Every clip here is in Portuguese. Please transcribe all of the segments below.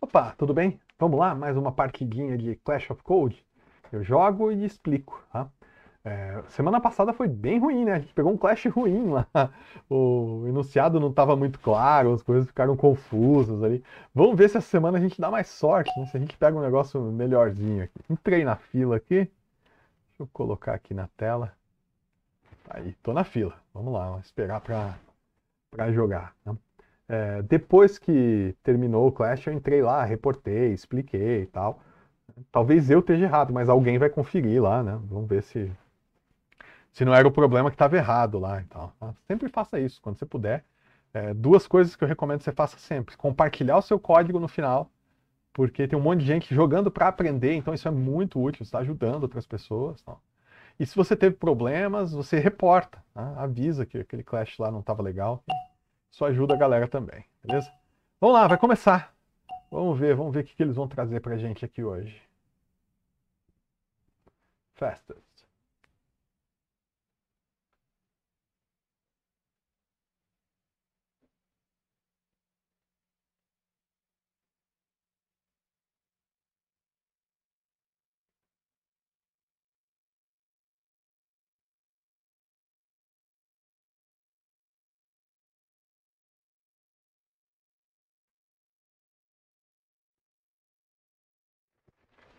Opa, tudo bem? Vamos lá, mais uma partidinha de Clash of Code. Eu jogo e explico, tá? É, semana passada foi bem ruim, né? A gente pegou um Clash ruim lá. O enunciado não estava muito claro, as coisas ficaram confusas ali. Vamos ver se essa semana a gente dá mais sorte, né? Se a gente pega um negócio melhorzinho aqui. Entrei na fila aqui. Deixa eu colocar aqui na tela. Aí, tô na fila. Vamos lá, vamos esperar para pra jogar. Né? É, depois que terminou o Clash, eu entrei lá, reportei, expliquei e tal. Talvez eu esteja errado, mas alguém vai conferir lá, né? Vamos ver se, se não era o problema que estava errado lá e tal. Ah, sempre faça isso, quando você puder. É, duas coisas que eu recomendo que você faça sempre: compartilhar o seu código no final, porque tem um monte de gente jogando para aprender, então isso é muito útil, está ajudando outras pessoas. então. E se você teve problemas, você reporta, né? avisa que aquele clash lá não estava legal. Isso ajuda a galera também, beleza? Vamos lá, vai começar. Vamos ver, vamos ver o que, eles vão trazer pra gente aqui hoje. Festas.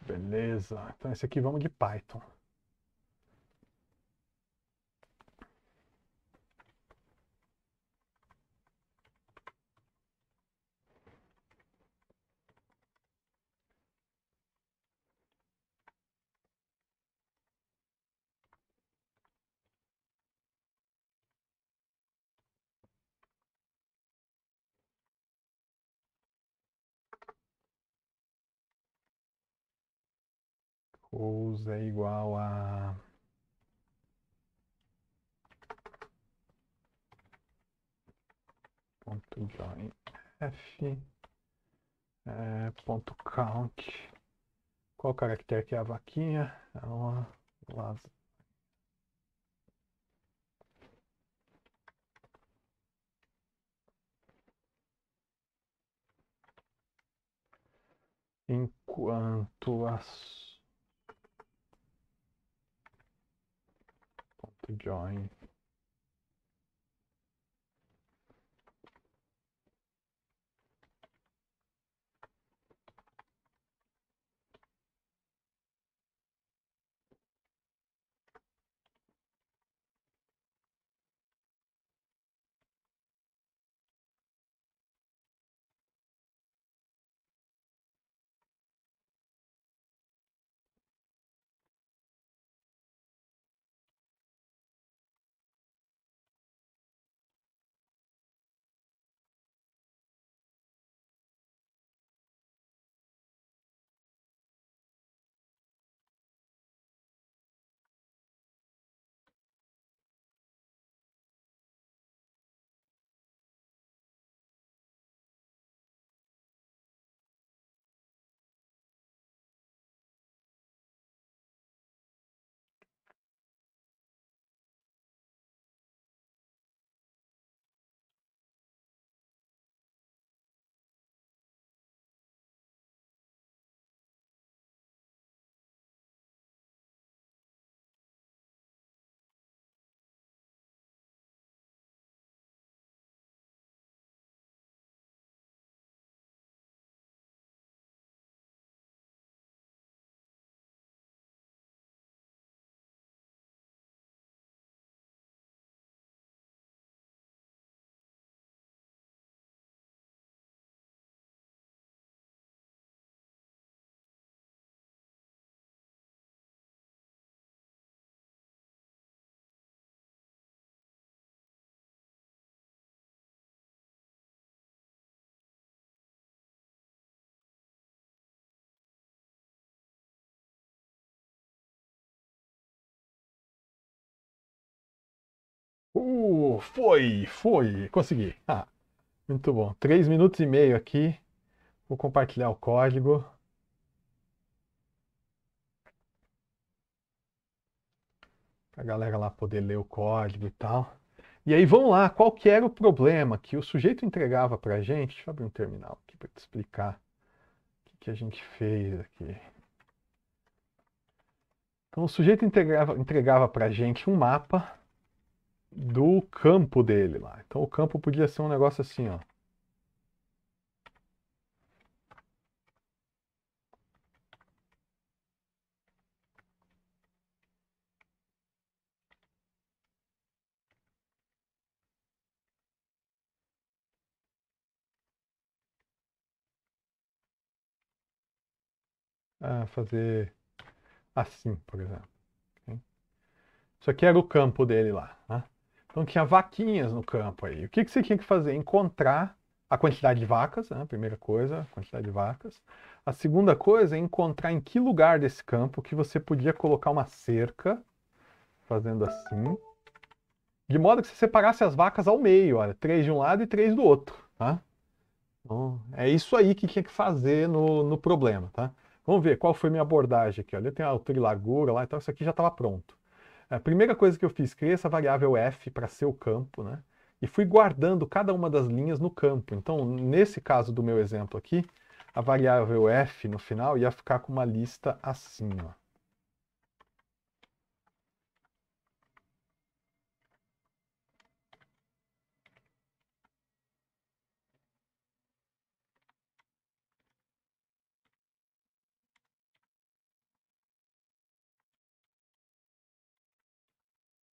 Beleza. Então esse aqui vamos de Python. usa é igual a ponto join f é, ponto count qual caractere que é a vaquinha é uma lasanha enquanto a drawing Uh, foi, foi, consegui. Ah, muito bom. Três minutos e meio aqui. Vou compartilhar o código. para a galera lá poder ler o código e tal. E aí, vamos lá, qual que era o problema que o sujeito entregava a gente? Deixa eu abrir um terminal aqui para te explicar o que, que a gente fez aqui. Então, o sujeito entregava, entregava a gente um mapa do campo dele lá. Então o campo podia ser um negócio assim, ó. É, fazer assim, por exemplo. Isso aqui era o campo dele lá. Né? Então tinha vaquinhas no campo aí. O que, que você tinha que fazer? Encontrar a quantidade de vacas, né? primeira coisa, a quantidade de vacas. A segunda coisa é encontrar em que lugar desse campo que você podia colocar uma cerca, fazendo assim, de modo que você separasse as vacas ao meio, olha, três de um lado e três do outro, tá? Então, é isso aí que tinha que fazer no, no problema, tá? Vamos ver qual foi minha abordagem aqui, olha, tem a e largura lá, então isso aqui já estava pronto. A primeira coisa que eu fiz, criei essa variável f para ser o campo, né? E fui guardando cada uma das linhas no campo. Então, nesse caso do meu exemplo aqui, a variável f no final ia ficar com uma lista assim, ó.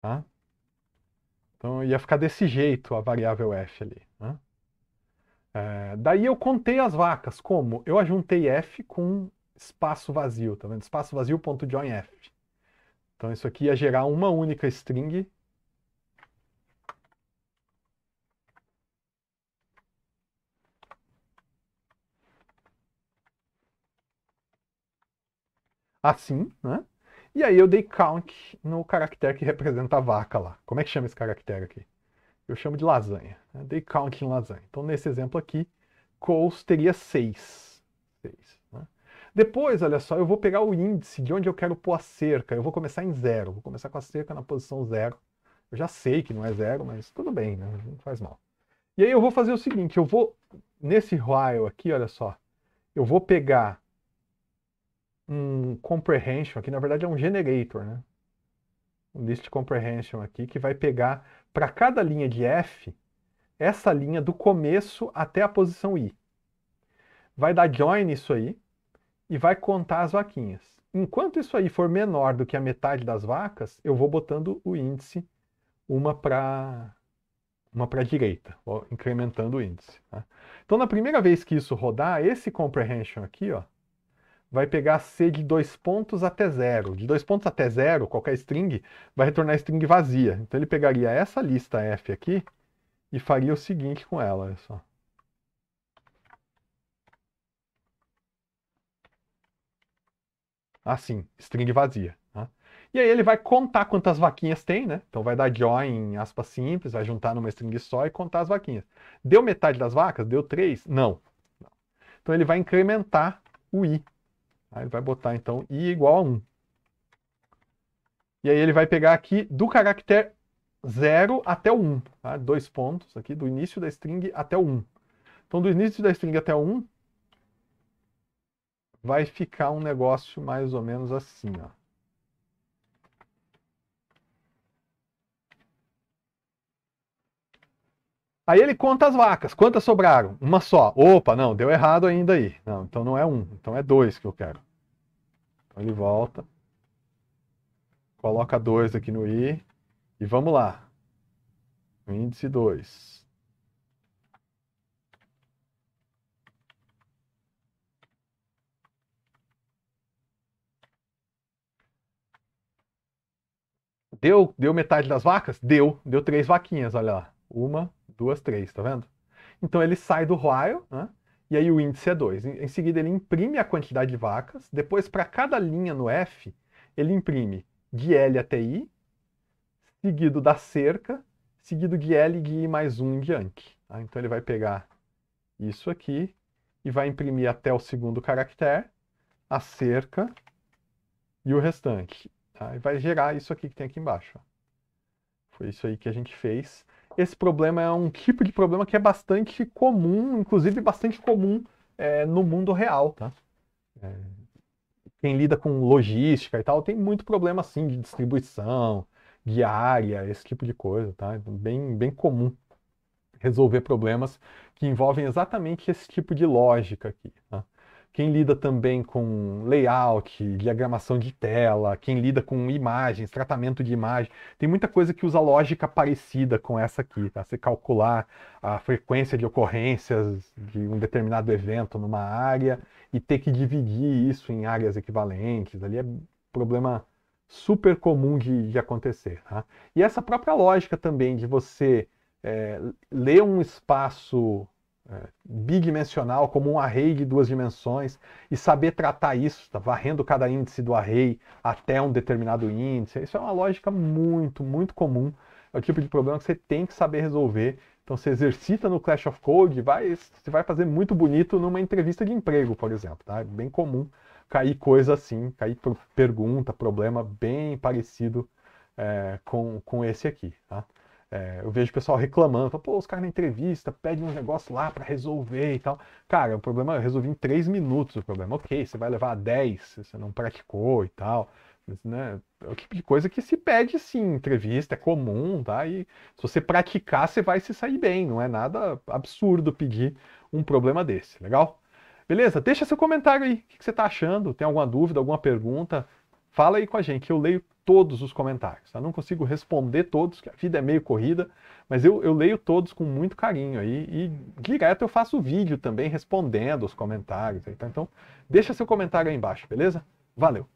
Tá? Então ia ficar desse jeito a variável f ali. Né? É, daí eu contei as vacas. Como? Eu ajuntei f com espaço vazio, tá vendo? Espaço vazio ponto join f. Então isso aqui ia gerar uma única string. Assim, né? E aí eu dei count no caractere que representa a vaca lá. Como é que chama esse caractere aqui? Eu chamo de lasanha. Né? Dei count em lasanha. Então nesse exemplo aqui, calls teria 6. 6 né? Depois, olha só, eu vou pegar o índice de onde eu quero pôr a cerca. Eu vou começar em zero. Vou começar com a cerca na posição zero. Eu já sei que não é zero, mas tudo bem, né? não faz mal. E aí eu vou fazer o seguinte, eu vou, nesse while aqui, olha só, eu vou pegar um comprehension, que na verdade é um generator, né? um list comprehension aqui, que vai pegar para cada linha de f, essa linha do começo até a posição i. Vai dar join isso aí e vai contar as vaquinhas. Enquanto isso aí for menor do que a metade das vacas, eu vou botando o índice uma para uma para a direita, ó, incrementando o índice. Tá? Então, na primeira vez que isso rodar, esse comprehension aqui, ó, vai pegar C de dois pontos até zero. De dois pontos até zero, qualquer string, vai retornar string vazia. Então ele pegaria essa lista F aqui e faria o seguinte com ela, olha só. Assim, string vazia. Tá? E aí ele vai contar quantas vaquinhas tem, né? Então vai dar join aspas simples, vai juntar numa string só e contar as vaquinhas. Deu metade das vacas? Deu três? Não. Então ele vai incrementar o i Aí ele vai botar, então, i igual a 1. E aí ele vai pegar aqui do caractere 0 até o 1, tá? dois pontos aqui, do início da string até o 1. Então, do início da string até o 1, vai ficar um negócio mais ou menos assim, ó. Aí ele conta as vacas. Quantas sobraram? Uma só. Opa, não, deu errado ainda aí. Não, então não é um, então é dois que eu quero. Então ele volta. Coloca 2 aqui no i. E vamos lá. índice 2. Deu, deu metade das vacas? Deu. Deu três vaquinhas, olha lá. Uma, duas, três, tá vendo? Então ele sai do while, né? e aí o índice é 2. Em seguida, ele imprime a quantidade de vacas, depois, para cada linha no F, ele imprime de L até I, seguido da cerca, seguido de L de I mais 1 um em diante. Tá? Então, ele vai pegar isso aqui e vai imprimir até o segundo caractere, a cerca e o restante. Tá? E vai gerar isso aqui que tem aqui embaixo. Ó. Foi isso aí que a gente fez esse problema é um tipo de problema que é bastante comum, inclusive bastante comum é, no mundo real, tá? É, quem lida com logística e tal tem muito problema assim de distribuição, de área, esse tipo de coisa, tá? Então, bem, bem comum resolver problemas que envolvem exatamente esse tipo de lógica aqui. Tá? quem lida também com layout, diagramação de tela, quem lida com imagens, tratamento de imagem, tem muita coisa que usa lógica parecida com essa aqui, tá? Você calcular a frequência de ocorrências de um determinado evento numa área e ter que dividir isso em áreas equivalentes, ali é problema super comum de, de acontecer, tá? E essa própria lógica também de você é, ler um espaço bidimensional, como um array de duas dimensões, e saber tratar isso, tá? varrendo cada índice do array até um determinado índice. Isso é uma lógica muito, muito comum. É o tipo de problema que você tem que saber resolver. Então você exercita no Clash of Code, vai, você vai fazer muito bonito numa entrevista de emprego, por exemplo. Tá? É bem comum cair coisa assim, cair pergunta, problema bem parecido é, com, com esse aqui. Tá? É, eu vejo o pessoal reclamando, fala, pô, os caras na entrevista pedem um negócio lá para resolver e tal. Cara, o problema eu resolvi em três minutos o problema. Ok, você vai levar 10 você não praticou e tal. Mas, né, é o tipo de coisa que se pede sim, entrevista, é comum, tá? E se você praticar, você vai se sair bem, não é nada absurdo pedir um problema desse, legal? Beleza? Deixa seu comentário aí, o que, você tá achando? Tem alguma dúvida, alguma pergunta? Fala aí com a gente, eu leio todos os comentários. Tá? Não consigo responder todos, que a vida é meio corrida, mas eu, eu leio todos com muito carinho aí e direto eu faço vídeo também respondendo os comentários. Aí, tá? Então, deixa seu comentário aí embaixo, beleza? Valeu!